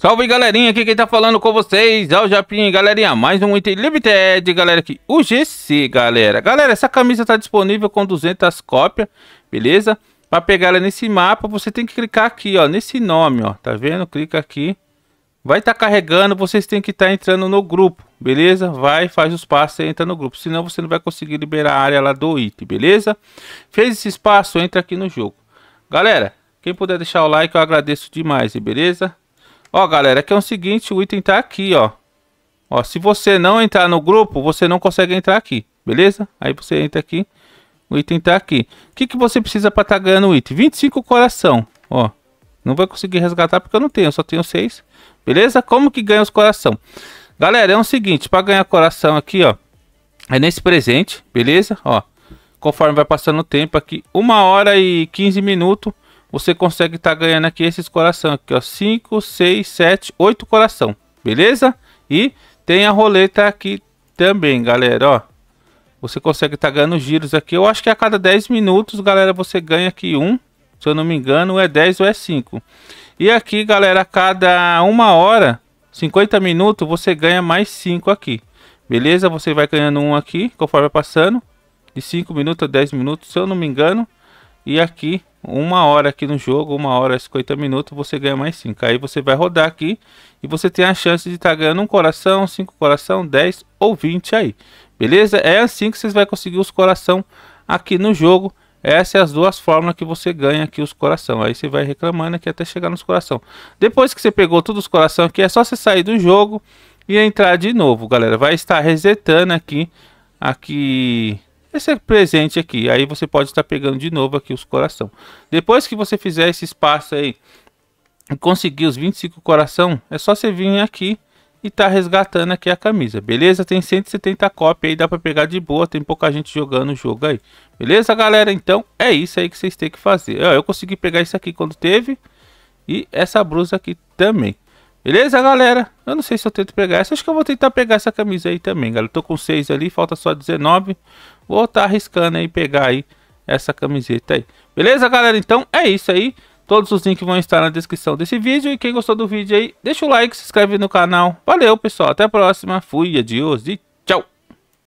Salve galerinha, aqui quem tá falando com vocês é o Japim, galerinha, mais um item limited, galera, aqui, o GC, galera. Galera, essa camisa tá disponível com 200 cópias, beleza? Pra pegar ela nesse mapa, você tem que clicar aqui, ó, nesse nome, ó, tá vendo? Clica aqui, vai estar tá carregando, vocês têm que estar tá entrando no grupo, beleza? Vai, faz os passos e entra no grupo, senão você não vai conseguir liberar a área lá do item, beleza? Fez esse espaço, entra aqui no jogo. Galera, quem puder deixar o like, eu agradeço demais, beleza? Ó, galera, é que é o seguinte, o item tá aqui, ó. Ó, se você não entrar no grupo, você não consegue entrar aqui, beleza? Aí você entra aqui, o item tá aqui. O que, que você precisa para tá ganhando o item? 25 coração, ó. Não vai conseguir resgatar porque eu não tenho, eu só tenho 6. Beleza? Como que ganha os coração? Galera, é o seguinte, para ganhar coração aqui, ó. É nesse presente, beleza? Ó, conforme vai passando o tempo aqui, 1 hora e 15 minutos você consegue estar tá ganhando aqui esses coração aqui, ó, 5, 6, 7, 8 coração, beleza? E tem a roleta aqui também, galera, ó. Você consegue estar tá ganhando giros aqui. Eu acho que a cada 10 minutos, galera, você ganha aqui um. Se eu não me engano, é 10 ou é 5. E aqui, galera, a cada uma hora, 50 minutos, você ganha mais 5 aqui. Beleza? Você vai ganhando um aqui, conforme vai passando. De 5 minutos a 10 minutos, se eu não me engano. E aqui, uma hora aqui no jogo, uma hora e 50 minutos, você ganha mais 5. Aí você vai rodar aqui e você tem a chance de estar tá ganhando um coração, 5 coração, 10 ou 20 aí. Beleza? É assim que vocês vai conseguir os coração aqui no jogo. Essas são é as duas fórmulas que você ganha aqui os coração. Aí você vai reclamando aqui até chegar nos coração. Depois que você pegou todos os coração aqui, é só você sair do jogo e entrar de novo, galera. Vai estar resetando aqui, aqui esse é presente aqui. Aí você pode estar pegando de novo aqui os coração. Depois que você fizer esse espaço aí e conseguir os 25 coração, é só você vir aqui e tá resgatando aqui a camisa, beleza? Tem 170 cópias aí, dá para pegar de boa, tem pouca gente jogando o jogo aí. Beleza, galera? Então, é isso aí que vocês têm que fazer. Eu, eu consegui pegar isso aqui quando teve e essa blusa aqui também. Beleza, galera? Eu não sei se eu tento pegar essa, acho que eu vou tentar pegar essa camisa aí também, galera. tô com 6 ali, falta só 19. Vou estar tá arriscando aí pegar aí essa camiseta aí. Beleza, galera? Então é isso aí. Todos os links vão estar na descrição desse vídeo. E quem gostou do vídeo aí, deixa o like, se inscreve no canal. Valeu, pessoal. Até a próxima. Fui, adiós e tchau.